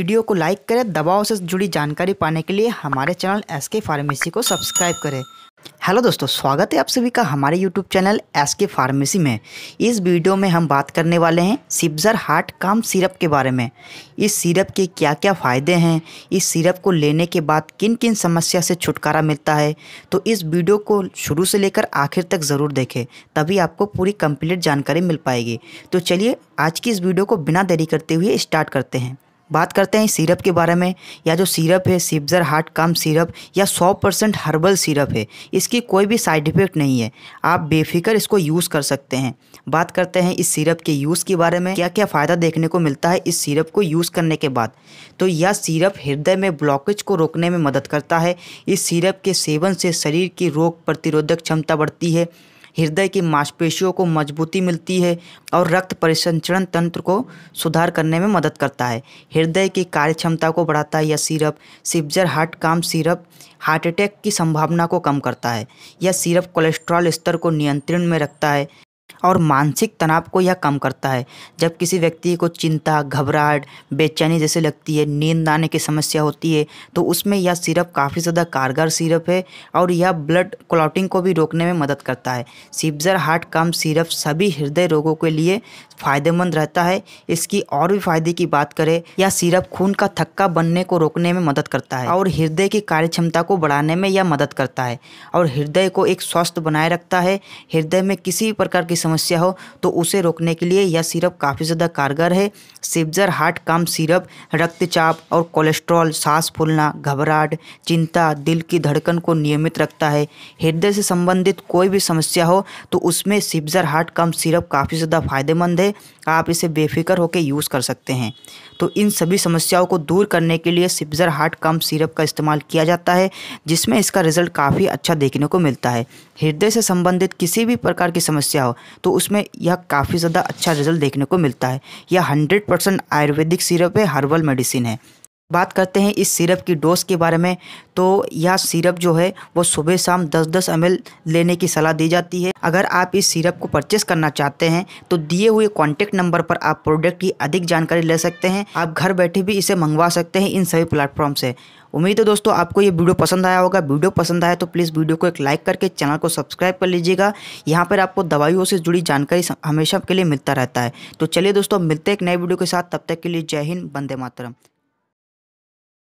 video को like करें दवाओं से जुड़ी जानकारी पाने के लिए हमारे चैनल एस के फार्मेसी को सब्सक्राइब करें हेलो दोस्तों स्वागत है आप सभी का हमारे YouTube channel S K pharmacy में इस वीडियो में हम बात करने वाले हैं सिब्जर हार्ट काम सिरप के बारे में इस सिरप के क्या क्या फ़ायदे हैं इस सिरप को लेने के बाद किन किन समस्या से छुटकारा मिलता है तो इस वीडियो को शुरू से लेकर आखिर तक ज़रूर देखें तभी आपको पूरी कंप्लीट जानकारी मिल पाएगी तो चलिए आज की इस वीडियो को बिना देरी करते हुए स्टार्ट करते हैं बात करते हैं सिरप के बारे में या जो सिरप है सिब्जर हार्ट काम सिरप या 100 परसेंट हर्बल सिरप है इसकी कोई भी साइड इफ़ेक्ट नहीं है आप बेफिक्र इसको यूज़ कर सकते हैं बात करते हैं इस सिरप के यूज़ के बारे में क्या क्या फ़ायदा देखने को मिलता है इस सिरप को यूज़ करने के बाद तो यह सिरप हृदय में ब्लॉकेज को रोकने में मदद करता है इस सिरप के सेवन से शरीर की रोग प्रतिरोधक क्षमता बढ़ती है हृदय की मांसपेशियों को मजबूती मिलती है और रक्त परिसंचरण तंत्र को सुधार करने में मदद करता है हृदय की कार्य क्षमता को बढ़ाता है यह सिरप सिप्जर हार्ट काम सिरप हार्ट अटैक की संभावना को कम करता है यह सिरप कोलेस्ट्रॉल स्तर को नियंत्रण में रखता है और मानसिक तनाव को यह कम करता है जब किसी व्यक्ति को चिंता घबराहट बेचैनी जैसे लगती है नींद आने की समस्या होती है तो उसमें यह सिरप काफ़ी ज़्यादा कारगर सिरप है और यह ब्लड क्लॉटिंग को भी रोकने में मदद करता है सिप्जर हार्ट कम सिरप सभी हृदय रोगों के लिए फ़ायदेमंद रहता है इसकी और भी फायदे की बात करें यह सिरप खून का थक्का बनने को रोकने में मदद करता है और हृदय की कार्यक्षमता को बढ़ाने में यह मदद करता है और हृदय को एक स्वस्थ बनाए रखता है हृदय में किसी भी प्रकार की समस्या हो तो उसे रोकने के लिए यह सिरप काफ़ी ज़्यादा कारगर है सिब्जर हार्ट काम सिरप रक्तचाप और कोलेस्ट्रॉल सांस फूलना घबराहट चिंता दिल की धड़कन को नियमित रखता है हृदय से संबंधित कोई भी समस्या हो तो उसमें सिब्जर हार्ट काम सिरप काफ़ी ज़्यादा फायदेमंद है आप इसे बेफिक्र होकर यूज़ कर सकते हैं तो इन सभी समस्याओं को दूर करने के लिए सिब्जर हार्ट काम सिरप का इस्तेमाल किया जाता है जिसमें इसका रिजल्ट काफ़ी अच्छा देखने को मिलता है हृदय से संबंधित किसी भी प्रकार की समस्या हो तो उसमें यह काफ़ी ज़्यादा अच्छा रिजल्ट देखने को मिलता है यह हंड्रेड परसेंट आयुर्वेदिक सिरप है हर्बल मेडिसिन है बात करते हैं इस सिरप की डोज़ के बारे में तो यह सिरप जो है वो सुबह शाम 10-10 एम लेने की सलाह दी जाती है अगर आप इस सिरप को परचेस करना चाहते हैं तो दिए हुए कॉन्टेक्ट नंबर पर आप प्रोडक्ट की अधिक जानकारी ले सकते हैं आप घर बैठे भी इसे मंगवा सकते हैं इन सभी प्लेटफॉर्म से उम्मीद है दोस्तों आपको ये वीडियो पसंद आया होगा वीडियो पसंद आया तो प्लीज़ वीडियो को एक लाइक करके चैनल को सब्सक्राइब कर लीजिएगा यहाँ पर आपको दवाइयों से जुड़ी जानकारी हमेशा के लिए मिलता रहता है तो चलिए दोस्तों मिलते हैं एक नए वीडियो के साथ तब तक के लिए जय हिंद बंदे मातरम